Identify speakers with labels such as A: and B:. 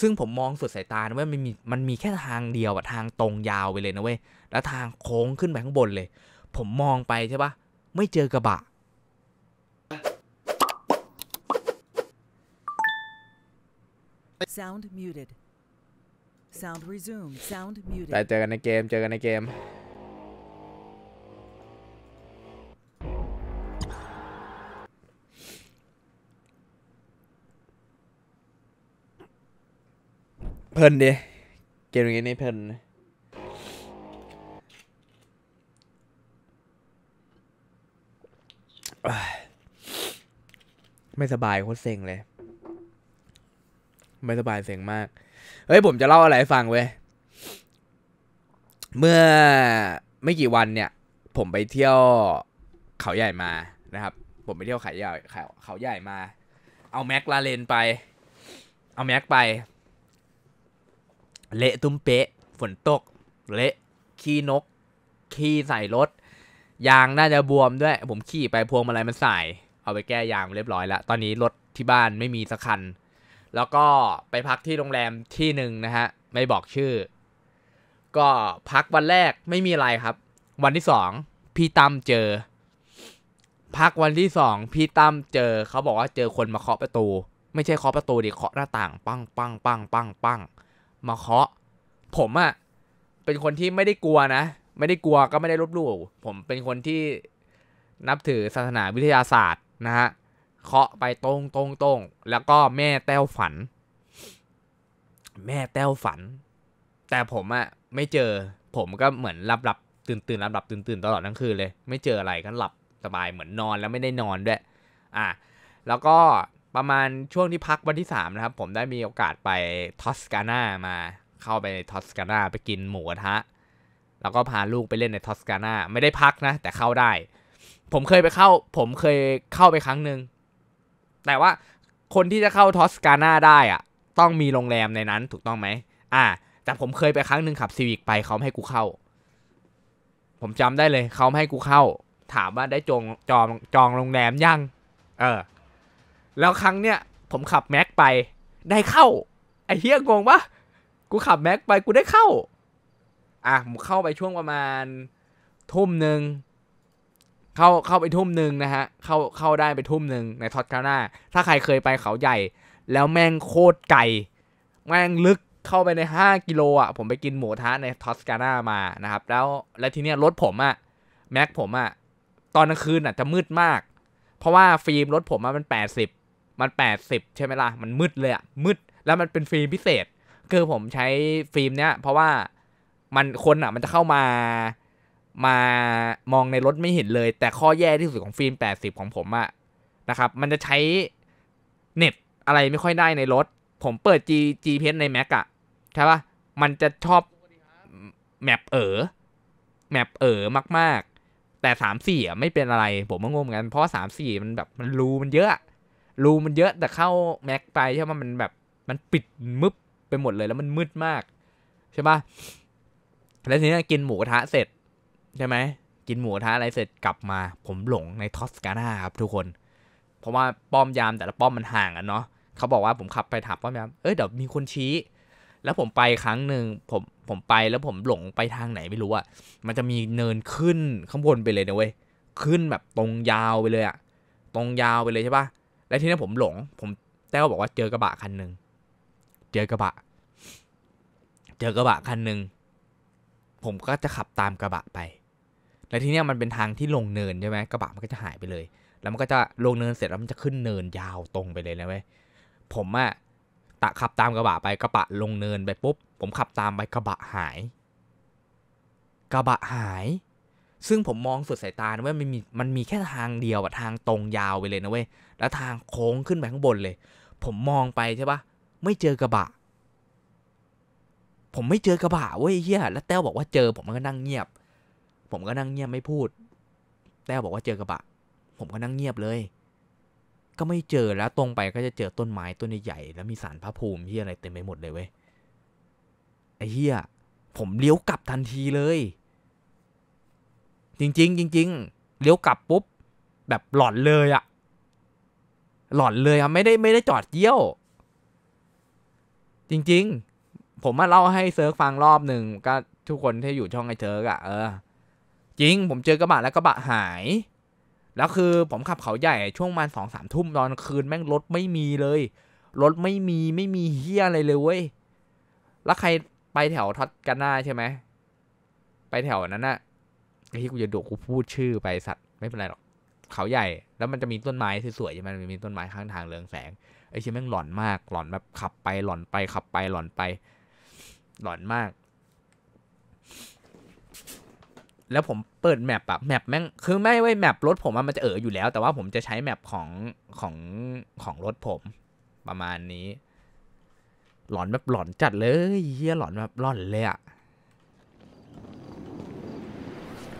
A: ซึ่งผมมองสุดสายตานะเว้ยมันมีมันมีแค่ทางเดียวอะทางตรงยาวไปเลยนะเว้ย แล้วทางโค้งขึ้นไปข้างบนเลย ผมมองไปใช่ปะไม่เจอกระบะแต่เจอกันในเกม เจอกันในเกมเพลินดิเกมนี้นี่เพลินไม่สบายโคตรเซ็งเลย ไม่สบายเซ็งมาก เฮ้ยผมจะเล่าอะไรฟังเว้ย เมื่อไม่กี่วันเนี่ย ผมไปเที่ยวเขาใหญ่มา นะครับ ผมไปเที่ยวเขาใหญ่เขาใหญ่มา เอาแม็กลาเลนไป เอาแม็กไปเละตุ้มเป๊ะฝนตกเละขี้นกขี้ใส่รถยางน่าจะบวมด้วย ผมขี่ไปพวงมาลัยมันสายเอาไปแก้ยาง เรียบร้อย แล้ว ตอนนี้รถที่บ้านไม่มีสักคันแล้วก็ไปพักที่โรงแรมที่หนึ่งนะฮะ ไม่บอกชื่อ ก็พักวันแรกไม่มีอะไรครับ วันที่สองพี่ตั้มเจอ พักวันที่สองพี่ตั้มเจอเขาบอกว่าเจอคนมาเคาะประตู ไม่ใช่เคาะประตูดิเคาะหน้าต่าง ปังปังปังปังปังปงมาเคาะ ผมอะเป็นคนที่ไม่ได้กลัวนะไม่ได้กลัวก็ไม่ได้รบลู่ผมเป็นคนที่นับถือศาสนาวิทยาศาสตร์นะฮะเคาะไปตรงตรงตรงแล้วก็แม่แต้วฝัน แม่แต้วฝัน แต่ผมอะไม่เจอ ผมก็เหมือนหลับหลับตื่นตื่นหลับหลับตื่นตื่นตลอดทั้งคืนเลย ไม่เจออะไรก็หลับสบายเหมือนนอนแล้วไม่ได้นอนด้วย อ่ะแล้วก็ประมาณช่วงที่พักวันที่ 3 นะครับ ผมได้มีโอกาสไปทอสกาน่ามาเข้าไป ในทอสกาน่าไปกินหมูกระทะแล้วก็ พาลูกไปเล่นในทอสกาน่าไม่ได้พักนะ แต่เข้าได้ ผมเคยไปเข้า ผมเคยเข้าไปครั้งหนึ่ง แต่ว่าคนที่จะเข้าทอสกาน่าได้อะต้องมีโรงแรมในนั้นถูกต้องไหมอ่า แต่ผมเคยไปครั้งหนึ่งขับซีวิกไปเขาให้กูเข้า ผมจำได้เลย เขาให้กูเข้า ถามว่าได้จองจองจองโรงแรมยังเออแล้วครั้งเนี้ยผมขับแม็กไปได้เข้าไอ้เฮียงงปะกูขับแม็กไปกูได้เข้า อ่ะผมเข้าไปช่วงประมาณทุ่มหนึ่งเข้าเข้าไปทุ่มหนึ่งนะฮะเข้าเข้าได้ไปทุ่มหนึ่งในท็อตคาน่าถ้าใครเคยไปเขาใหญ่ แล้วแม่งโคตรไกลแม่งลึกเข้าไปใน5กิโลอ่ะผมไปกินหมูทะในทอสกาน่ามานะครับ แล้วแล้วทีเนี้ยรถผมอ่ะแม็กผมอ่ะตอนกลางคืนอ่ะจะมืดมาก เพราะว่าฟิล์มรถผมอ่ะมัน80มัน 80 ใช่ไหมล่ะ มันมืดเลยอะมืด แล้วมันเป็นฟิล์มพิเศษ คือผมใช้ฟิล์มเนี้ย เพราะว่ามันคนอะมันจะเข้ามามามองในรถไม่เห็นเลย แต่ข้อแย่ที่สุดของฟิล์ม80 ของผมอะนะครับ มันจะใช้ เน็ต อะไรไม่ค่อยได้ในรถ ผมเปิด G GPS ใน Mac อะใช่ปะมันจะชอบ แมปเออแมปเออมากๆ แต่สามสี่อ่ะไม่เป็นอะไร ผมก็งงเหมือนกันเพราะสามสี่มันแบบมันรูมันเยอะรูมันเยอะแต่เข้าแม็กไปใช่ไหมมันแบบมันปิดมึบไปหมดเลยแล้วมันมืดมากใช่ปะแล้วทีนี้กินหมูกระทะเสร็จ ใช่ไหมกินหมูกระทะอะไรเสร็จกลับมา ผมหลงในทอสกาน่าครับทุกคนเพราะว่าป้อมยามแต่ละป้อมมันห่างกันเนาะเขาบอกว่าผมขับไปถามป้อมยามเอ้ยเดี๋ยวมีคนชี้ แล้วผมไปครั้งหนึ่งผมผมไปแล้วผมหลงไปทางไหนไม่รู้อะมันจะมีเนินขึ้นข้างบนไปเลยนะเว้ยขึ้นแบบตรงยาวไปเลยอะตรงยาวไปเลยใช่ปะและทีนี้ผมหลง ผมแต้วบอกว่าเจอกระบะคันหนึ่ง เจอกระบะ เจอกระบะคันหนึ่ง ผมก็จะขับตามกระบะไป และทีนี้มันเป็นทางที่ลงเนินใช่ไหมกระบะมันก็จะหายไปเลย แล้วมันก็จะลงเนินเสร็จแล้วมันจะขึ้นเนินยาวตรงไปเลยนะเว้ยผมอะตะขับตามกระบะไปกระบะลงเนินไปปุ๊บ ผมขับตามไปกระบะหาย กระบะหายซึ่งผมมองสุดสายตานะเว้ยมันมีมันมีแค่ทางเดียวอะทางตรงยาวไปเลยนะเว้ยแล้วทางโค้งขึ้นไปข้างบนเลย ผมมองไปใช่ปะไม่เจอกระบะ ผมไม่เจอกระบะเว้ยเฮียแล้วแต้วบอกว่าเจอ ผมก็นั่งเงียบ ผมก็นั่งเงียบไม่พูด แต้วบอกว่าเจอกระบะ ผมก็นั่งเงียบเลย ก็ไม่เจอแล้ว ตรงไปก็จะเจอต้นไม้ต้นใหญ่ๆแล้วมีสารพระภูมิที่อะไรเต็มไปหมดเลยเว้ยไอ้เฮียผมเลี้ยวกลับทันทีเลยจริง ๆ จริง ๆเลี้ยวกลับปุ๊บแบบหลอนเลยอะหลอนเลยอะไม่ได้ไม่ได้จอดเยี่ยว จริง ๆ ผมมาเล่าให้เซิร์ฟฟังรอบหนึ่งก็ทุกคนที่อยู่ช่องไอเซิร์ฟอะเออจริง ผมเจอกระบะ แล้วกระบะหาย แล้วคือผมขับเขาใหญ่ช่วงประมาณสองสามทุ่มตอนคืนแม่งรถไม่มีเลย รถไม่มีไม่มีเฮียอะไรเลยเว้ยแล้วใครไปแถวทัดกันหน้าใช่ไหมไปแถวนั้นนะไอ้ที่กูจะโดกกูพูดชื่อไปสัตว์ไม่เป็นไรหรอก เขาใหญ่ แล้วมันจะมีต้นไม้สวยๆใช่ไหมมันมีต้นไม้ข้างทางเรืองแสงไอ้ชิ้นแม่งหลอนมาก หลอนแบบขับไปหลอนไปขับไปหลอนไป หลอนมาก แล้วผมเปิดแมปอะแมปแม่ง คือไม่ไว้แมปรถผมมันจะเอออยู่แล้ว แต่ว่าผมจะใช้แมปของของของรถผมประมาณนี้ หลอนแบบหลอนจัดเลยเฮียหลอนแบบหลอนเลยอะ